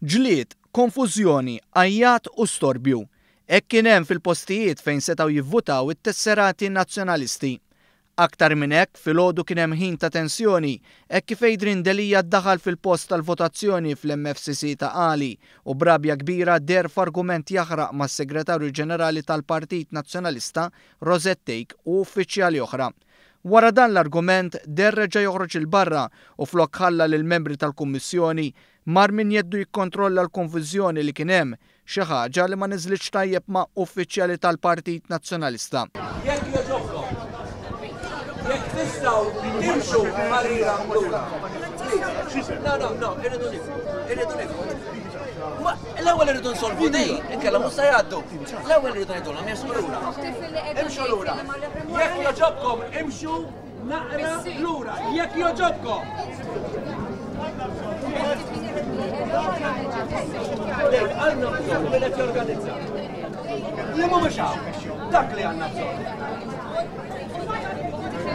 Ġlied, konfużjoni, ajjat u storbju. Ek kien hemm fil-postijiet fejn setaw jivvutaw it-tesserati nazzjonalisti. Aktar minn hekk filgħodu kien hemm ħin ta' tensjoni hekk kif Ejdrin Delija daħal fil-post tal-votazzjoni fl-MFCC ta' għali u brabja kbira der f'argument jaħraq mas segretarju ġenerali tal-Partit Nazzjonalista Rosettejk u uffiċjali oħra. Wara dan l-argument der reġa' joħroġ il-barra u flok ħalla lill membri tal-Kummissjoni mar min jeddu jikkontrolla l konfuzjoni li kienem hemm xi ħaġa li ma niżlitx tajjeb ma' uffiċjali tal-Partit Nazzjonalista. Jekk jogħġobkom, jekk tistgħu timxu marira mlura. No, no, no, irridu nifhmu, irridu nifhmu. Ma l-ewwel irridu nsolvu dej, inkella mhux se jgħaddu. L-ewwel irridu ngħidulhom jemxu lura. Imxu lura. Jekk joġobkom imxu naqra lura, jekk joġobkom għanna bżon dak li għanna bżon.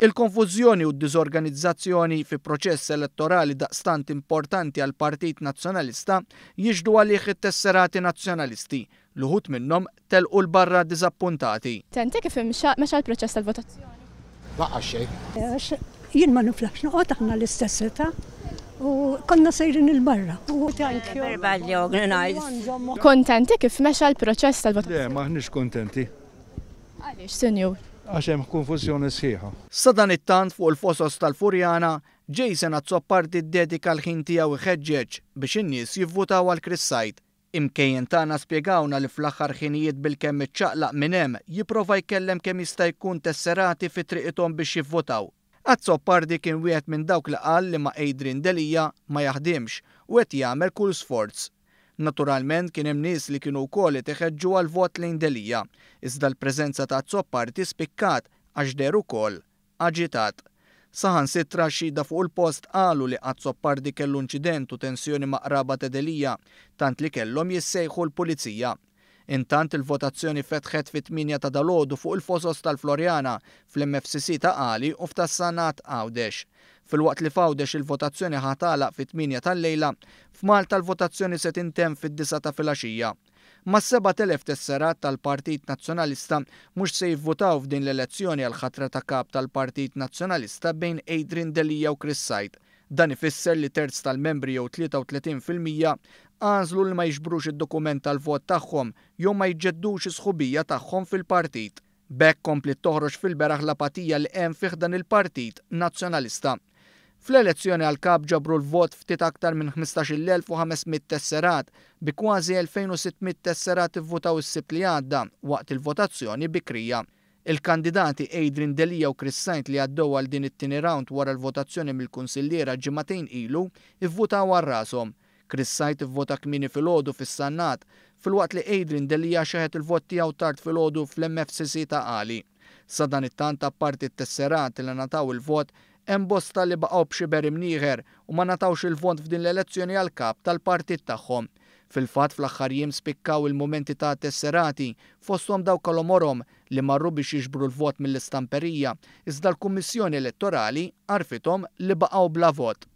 Il-konfużjoni u d-dizorganizzazzjoni fi proċess elettorali daqstant importanti għal Partit Nazzjonalista jiġdu għalih it-tesserati nazzjonalisti luħut minnom tel telqu l-barra dizappuntati. Tente kif meċa l-proċess tal-votazzjoni? Baqqa xej. Jien ma nuflax, noqgħod aħna l-istess u konna sejrin il-barra. Kontenti kif mexa l-proċess tal-vot? Le, maħnix kontenti. Għalix, senjur? Għaxem konfuzjoni sħiħa. Sadan it-tant fuq il-fosos tal-Furjana, Jason għazzopparti d-dedika l-ħin tijaw iħedġeċ biex in-nies jivvutaw għal-Krissajt. Imkejjen tagħna spjegawna li fl-aħħar ħinijiet bil-kemm iċċaqlaq minn hemm jipprova jkellem kemm jista' jkun tesserati fi triqithom biex jivvotaw Azzopardi kien wieħed minn dawk li qal li ma' Adrian Delija ma jaħdimx u qed jagħmel kull sforz. Naturalment kien hemm nies li kienu wkoll iteħeġġu għal vot lejn Delija, iżda l-preżenza ta' Azzopardi spikkat għax der ukoll aġitat. Saħan sitra xida fuq il-post qalu li Azzopardi kellu inċident u tensjoni ma' qraba ta' Delija, tant li kellhom jissejħu l-pulizija Intant il-votazzjoni fetħet fit-8 ta' dalodu fuq il-fosos tal-Florjana fl-MFCC ta' Qali u f'tas-Sanat Għawdex. Fil-waqt li fawdex il-votazzjoni ħatala fit-8 tal-lejla, f'Malta l-votazzjoni se tintem fit-9 ta' filgħaxija. Ma' 7,000 tesserat tal-Partit Nazzjonalista mhux se jivvotaw f'din l-elezzjoni għal ħatra ta' kap tal-Partit Nazzjonalista bejn Adrian Delija u Chris Sajt Dan ifisser li terz tal-membri jew 33% għażlu li ma jiġbrux id-dokument tal-vot tagħhom jew ma jġeddux is-sħubija tagħhom fil-partit. Bekk kompli toħroġ fil-beraħ l-apatija li hemm fih dan il-Partit Nazzjonalista. Fl-elezzjoni għal kap ġabru l-vot ftit aktar minn 15.500 tesserat bi kważi 2600 tesserat ivvotaw is sitt li għadda waqt il-votazzjoni bikrija. Il-kandidati Adrian Delija u Chris Saint li għaddew għal din it-tieni round wara l-votazzjoni mill-Kunsilliera ġimatejn ilu ivvutaw għar rashom. Chris Saint ivvota kmini fil-ħodu fis-Sannat fil-waqt li Adrian Delija xeħet il votti tiegħu tard fil-ħodu fl-MFCC ta' għali. Sadan it-tant apparti t-tesserat li nataw il-vot embosta bosta li baqgħu b'xiber berim u ma natawx il-vot f'din l-elezzjoni għal kap tal-partit tagħhom. Fil-fat fl-axħar jim spikkaw il-momenti ta' tesserati fostom daw kalomorom li marru biex iġbru l-vot mill-istamperija, iżda l-Kummissjoni Elettorali arfitom li baqaw bla vot.